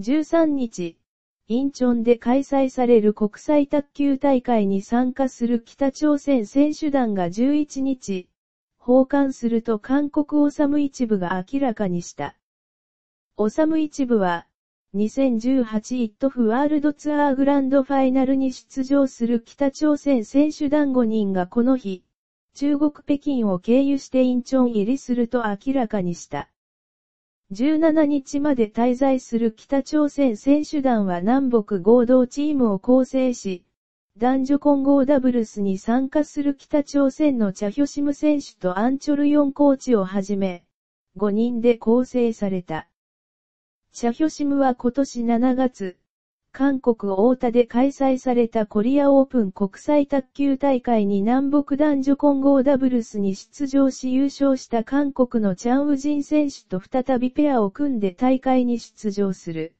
13日、インチョンで開催される国際卓球大会に参加する北朝鮮選手団が11日、訪韓すると韓国オサム一部が明らかにした。オサム一部は、2018イットフワールドツアーグランドファイナルに出場する北朝鮮選手団5人がこの日、中国北京を経由してインチョン入りすると明らかにした。17日まで滞在する北朝鮮選手団は南北合同チームを構成し、男女混合ダブルスに参加する北朝鮮のチャヒョシム選手とアンチョルヨンコーチをはじめ、5人で構成された。チャヒョシムは今年7月、韓国大田で開催されたコリアオープン国際卓球大会に南北男女混合ダブルスに出場し優勝した韓国のチャンウジン選手と再びペアを組んで大会に出場する。